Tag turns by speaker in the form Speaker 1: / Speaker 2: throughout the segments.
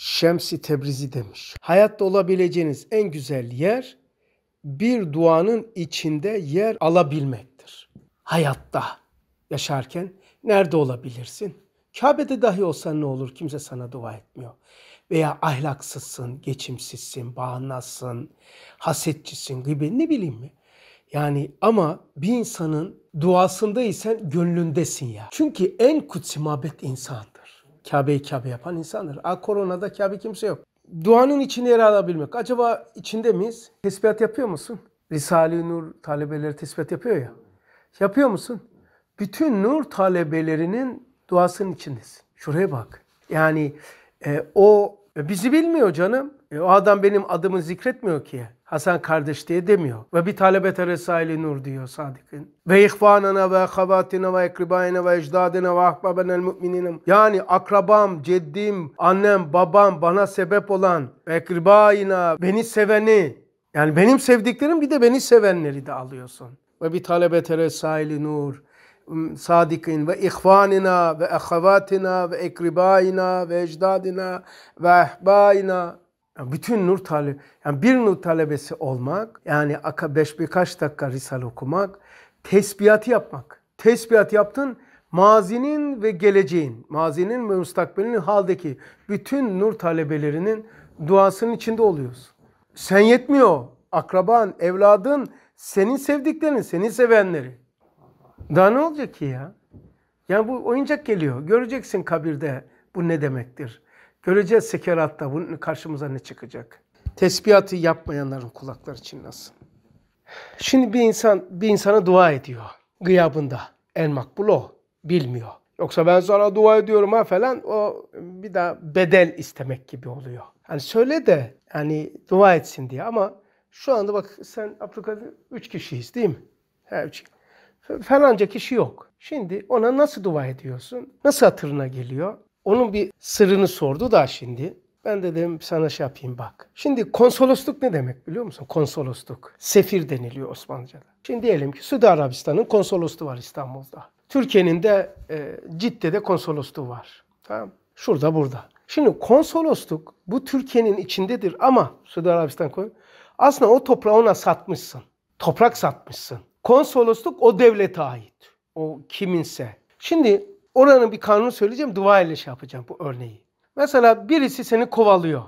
Speaker 1: Şemsi Tebrizi demiş. Hayatta olabileceğiniz en güzel yer bir duanın içinde yer alabilmektir. Hayatta yaşarken nerede olabilirsin? Kabe'de dahi olsan ne olur kimse sana dua etmiyor. Veya ahlaksızsın, geçimsizsin, bağnazsın, hasetçisin gibi ne bileyim mi? Yani ama bir insanın duasındaysan gönlündesin ya. Çünkü en kutsi mabet insandır. Kabe'yi Kabe yapan insandır. A koronada Kabe kimse yok. Duanın içinde yer alabilmek. Acaba içinde miyiz? Tespihat yapıyor musun? Risale-i Nur talebeleri tespihat yapıyor ya. Yapıyor musun? Bütün nur talebelerinin duasının içindesin. Şuraya bak. Yani e, o e, bizi bilmiyor canım. E, o adam benim adımı zikretmiyor ki. Hasan kardeş diye demiyor. Ve bir talebete resaili nur diyor Sadık'ın. Ve ihvanana ve havatina ve ekribayina ve ecdadina ve ahbabenel mümininim. Yani akrabam, ceddim, annem, babam bana sebep olan ekribayina beni seveni. Yani benim sevdiklerim bir de beni sevenleri de alıyorsun. Ve bir talebete resaili nur sadikin ve ihvanina ve ahavatina ve ekribayina ve ecdadina ve ahbayina yani bütün nur tale, yani bir nur talebesi olmak, yani beş birkaç dakika risale okumak, tesbihatı yapmak. Tesbihat yaptın, mazinin ve geleceğin, mazinin ve müstakbelinin haldeki bütün nur talebelerinin duasının içinde oluyoruz. Sen yetmiyor. Akraban, evladın, senin sevdiklerin, seni sevenleri. Daha ne olacak ki ya? Yani bu oyuncak geliyor. Göreceksin kabirde bu ne demektir. Öleceğiz sekeratta. Bunun karşımıza ne çıkacak? Tesbihatı yapmayanların kulakları çınlasın. Şimdi bir insan bir insana dua ediyor. Gıyabında. En makbul o. Bilmiyor. Yoksa ben sana dua ediyorum ha falan o bir daha bedel istemek gibi oluyor. Hani söyle de hani dua etsin diye ama şu anda bak sen Abdülkadir üç kişiyiz değil mi? Her üç. Falanca kişi yok. Şimdi ona nasıl dua ediyorsun? Nasıl hatırına geliyor? Onun bir sırrını sordu da şimdi. Ben dedim sana şey yapayım bak. Şimdi konsolosluk ne demek biliyor musun? Konsolosluk. Sefir deniliyor Osmanlıca'da. Şimdi diyelim ki Suudi Arabistan'ın konsolosluğu var İstanbul'da. Türkiye'nin de e, Cidde'de konsolosluğu var. Tamam. Şurada burada. Şimdi konsolosluk bu Türkiye'nin içindedir ama Suudi Arabistan koy. Aslında o toprağı ona satmışsın. Toprak satmışsın. Konsolosluk o devlete ait. O kiminse. Şimdi oranın bir kanunu söyleyeceğim. Dua ile şey yapacağım bu örneği. Mesela birisi seni kovalıyor.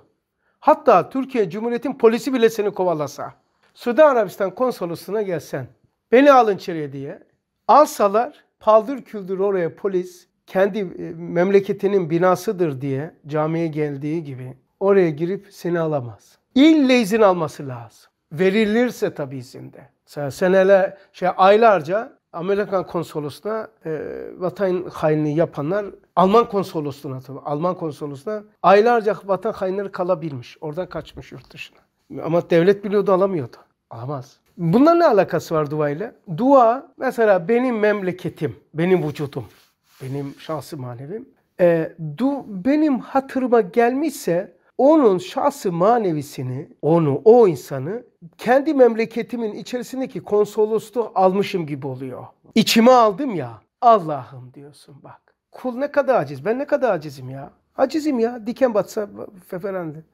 Speaker 1: Hatta Türkiye Cumhuriyeti'nin polisi bile seni kovalasa. Suudi Arabistan konsolosluğuna gelsen. Beni alın içeriye diye. Alsalar paldır küldür oraya polis kendi e, memleketinin binasıdır diye camiye geldiği gibi oraya girip seni alamaz. İlle izin alması lazım. Verilirse tabii izinde. Sen seneler, şey aylarca Amerikan konsolosluğuna e, vatan hainliği yapanlar Alman konsolosluğuna tabii Alman konsolosluğuna aylarca vatan hainleri kalabilmiş. Oradan kaçmış yurt dışına. Ama devlet biliyordu alamıyordu. Alamaz. Bununla ne alakası var dua ile? Dua mesela benim memleketim, benim vücudum, benim şahsı manevim. E, du, benim hatırıma gelmişse onun şahsı manevisini, onu, o insanı kendi memleketimin içerisindeki konsolosluğu almışım gibi oluyor. İçime aldım ya. Allah'ım diyorsun bak. Kul ne kadar aciz. Ben ne kadar acizim ya. Acizim ya. Diken batsa feferendi.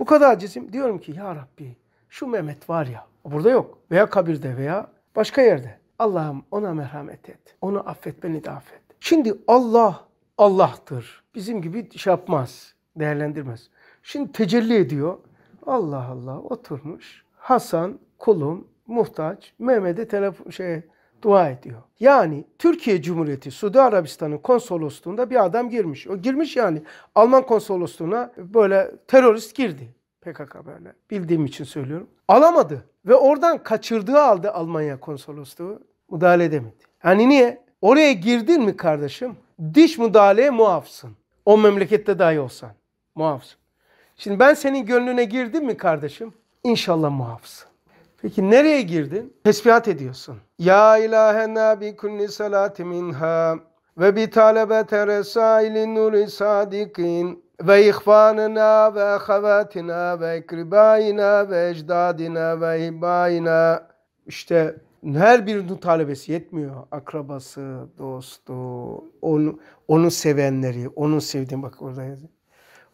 Speaker 1: Bu kadar acizim. Diyorum ki ya Rabbi şu Mehmet var ya. Burada yok. Veya kabirde veya başka yerde. Allah'ım ona merhamet et. Onu affet beni de affet. Şimdi Allah Allah'tır. Bizim gibi şey yapmaz. Değerlendirmez. Şimdi tecelli ediyor. Allah Allah oturmuş. Hasan kulum muhtaç Mehmet'e telefon şey dua ediyor. Yani Türkiye Cumhuriyeti Suudi Arabistan'ın konsolosluğunda bir adam girmiş. O girmiş yani Alman konsolosluğuna böyle terörist girdi. PKK böyle bildiğim için söylüyorum. Alamadı ve oradan kaçırdığı aldı Almanya konsolosluğu müdahale edemedi. Yani niye? Oraya girdin mi kardeşim? Diş müdahaleye muafsın. O memlekette dahi olsan muafsın. Şimdi ben senin gönlüne girdim mi kardeşim? İnşallah muhafız. Peki nereye girdin? Tesbihat ediyorsun. Ya ilahe nabi kulli salati minha ve bi talebete resailin nuri sadikin ve ihvanına ve ahavetina ve ekribayina ve ecdadina ve hibayina. İşte her birinin talebesi yetmiyor. Akrabası, dostu, onu, onu sevenleri, onu sevdiği bak orada yazıyor.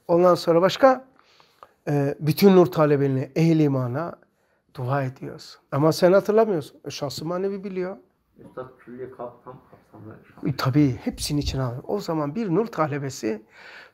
Speaker 1: Ondan sonra başka e, bütün nur talebine, ehl imana dua ediyorsun. Ama sen hatırlamıyorsun. E, şahsı manevi biliyor. Üstad e, Tabii hepsinin için alıyor. O zaman bir nur talebesi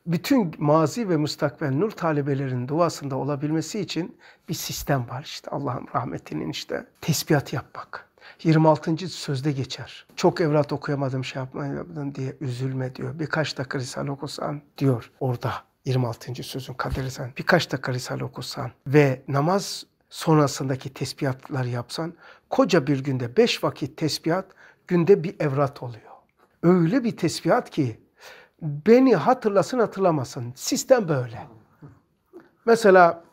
Speaker 1: bütün mazi ve müstakbel nur talebelerinin duasında olabilmesi için bir sistem var işte Allah'ın rahmetinin işte tesbihat yapmak. 26. sözde geçer. Çok evlat okuyamadım şey yapmadım diye üzülme diyor. Birkaç dakika risale okusan diyor orada. 26. sözün kaderi sen birkaç dakika Risale okusan ve namaz sonrasındaki tesbihatlar yapsan koca bir günde beş vakit tesbihat günde bir evrat oluyor. Öyle bir tesbihat ki beni hatırlasın hatırlamasın. Sistem böyle. Mesela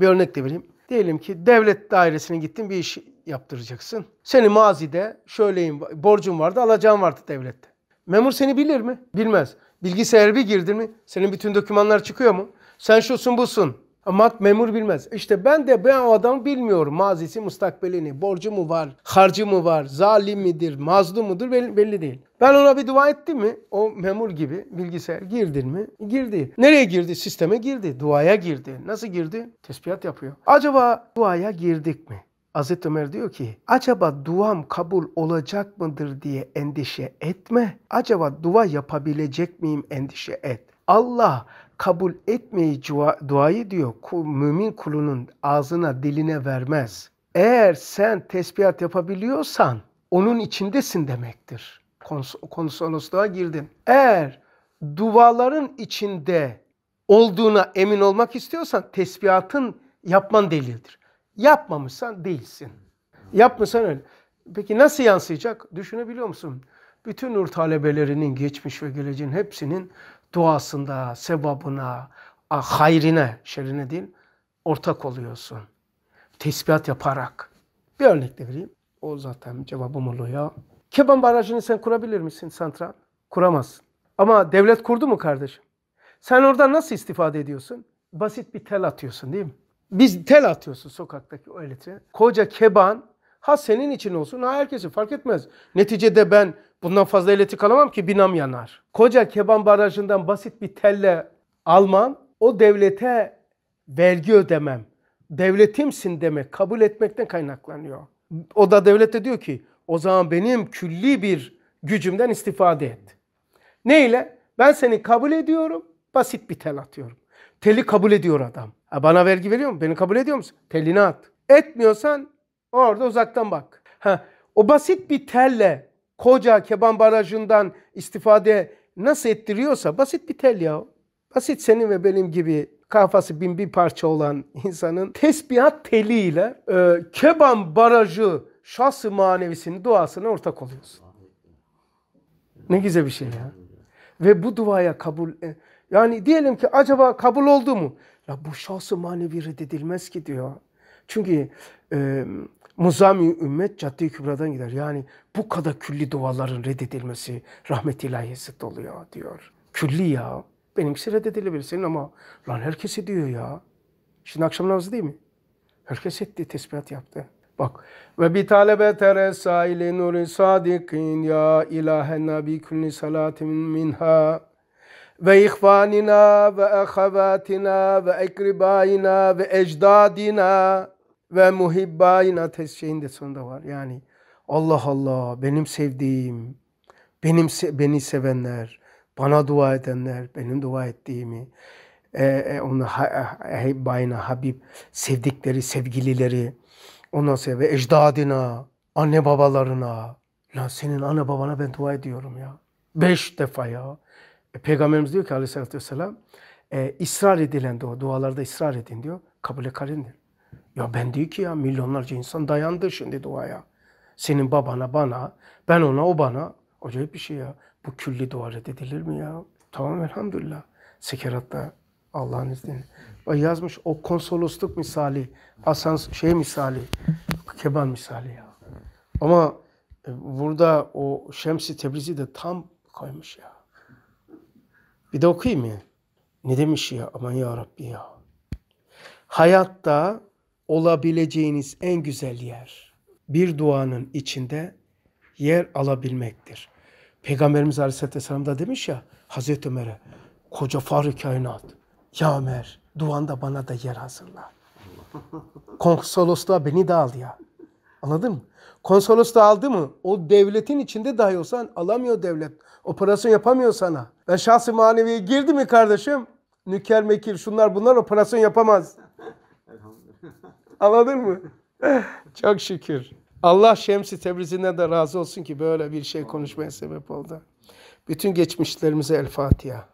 Speaker 1: bir örnek de vereyim. Diyelim ki devlet dairesine gittin bir iş yaptıracaksın. Seni mazide şöyleyim borcun vardı alacağın vardı devlette. Memur seni bilir mi? Bilmez. Bilgisayar bir girdin mi? Senin bütün dokümanlar çıkıyor mu? Sen şusun busun. Ama memur bilmez. İşte ben de ben o adamı bilmiyorum. Mazisi, mustakbelini, borcu mu var, harcı mı var, zalim midir, mazlum mudur belli, belli değil. Ben ona bir dua ettim mi o memur gibi bilgisayar girdin mi? Girdi. Nereye girdi? Sisteme girdi. Duaya girdi. Nasıl girdi? Tespihat yapıyor. Acaba duaya girdik mi? Hazreti Ömer diyor ki acaba duam kabul olacak mıdır diye endişe etme. Acaba dua yapabilecek miyim endişe et. Allah kabul etmeyi duayı diyor mümin kulunun ağzına diline vermez. Eğer sen tesbihat yapabiliyorsan onun içindesin demektir. Kons konsolosluğa girdin. Eğer duaların içinde olduğuna emin olmak istiyorsan tesbihatın yapman delildir. Yapmamışsan değilsin. Yapmasan öyle. Peki nasıl yansıyacak? Düşünebiliyor musun? Bütün nur talebelerinin geçmiş ve geleceğin hepsinin duasında, sevabına, hayrine, şerine değil, ortak oluyorsun. Tespihat yaparak. Bir örnek de vereyim. O zaten cevabım oluyor. Keban Barajı'nı sen kurabilir misin santral? Kuramazsın. Ama devlet kurdu mu kardeşim? Sen oradan nasıl istifade ediyorsun? Basit bir tel atıyorsun değil mi? Biz tel atıyorsun sokaktaki o elite. Koca keban ha senin için olsun ha herkesin fark etmez. Neticede ben bundan fazla elektrik alamam ki binam yanar. Koca keban barajından basit bir telle alman o devlete vergi ödemem. Devletimsin demek kabul etmekten kaynaklanıyor. O da devlete diyor ki o zaman benim külli bir gücümden istifade et. Neyle? Ben seni kabul ediyorum, basit bir tel atıyorum. Teli kabul ediyor adam. Ha, bana vergi veriyor mu? Beni kabul ediyor musun? Telini at. Etmiyorsan orada uzaktan bak. Ha, o basit bir telle koca Keban Barajı'ndan istifade nasıl ettiriyorsa basit bir tel ya. Basit senin ve benim gibi kafası bin bir parça olan insanın tesbihat teliyle e, Keban Barajı şahsı manevisinin duasına ortak oluyorsun. Ne güzel bir şey ya. Ve bu duaya kabul... E, yani diyelim ki acaba kabul oldu mu? La bu şahsı manevi reddedilmez ki diyor. Çünkü e, muzami ümmet cadde-i kübradan gider. Yani bu kadar külli duaların reddedilmesi rahmet ilahiyesi doluyor diyor. Külli ya. Benimkisi reddedilebilir senin ama lan herkes ediyor ya. Şimdi akşam namazı değil mi? Herkes etti, tesbihat yaptı. Bak ve bir talebe teresa teresaile nuri sadikin ya ilahe nabi kulli salatin minha ve ihvanina ve ahavatina ve ekribaina ve ecdadina ve muhibbaina şeyin de sonunda var. Yani Allah Allah benim sevdiğim, benim beni sevenler, bana dua edenler, benim dua ettiğimi, e, e onu hibbayna, e, habib, sevdikleri, sevgilileri, ona sonra ve ecdadina, anne babalarına. Lan senin anne babana ben dua ediyorum ya. Beş defa ya. E, Peygamberimiz diyor ki aleyhissalatü vesselam e, ısrar edilen dua, dualarda ısrar edin diyor. Kabule karindir. Ya ben diyor ki ya milyonlarca insan dayandı şimdi duaya. Senin babana bana, ben ona o bana. Acayip bir şey ya. Bu külli dua reddedilir mi ya? Tamam elhamdülillah. Sekeratta Allah'ın izniyle. Yazmış o konsolosluk misali, asans şey misali, keban misali ya. Ama e, burada o Şemsi Tebrizi de tam koymuş ya. Bir de okuyayım mı? Ne demiş ya? Aman ya Rabbi ya. Hayatta olabileceğiniz en güzel yer bir duanın içinde yer alabilmektir. Peygamberimiz Aleyhisselam da demiş ya Hazreti Ömer'e koca Faruk kainat ya Ömer duanda bana da yer hazırla. Konsolosluğa beni de al ya. Anladın mı? Konsolos da aldı mı? O devletin içinde dahi olsan alamıyor devlet. Operasyon yapamıyor sana. Ben şahsi maneviye girdi mi kardeşim? Nüker mekir şunlar bunlar operasyon yapamaz. Anladın mı? Çok şükür. Allah Şemsi Tebrizi'nden de razı olsun ki böyle bir şey konuşmaya sebep oldu. Bütün geçmişlerimize El Fatiha.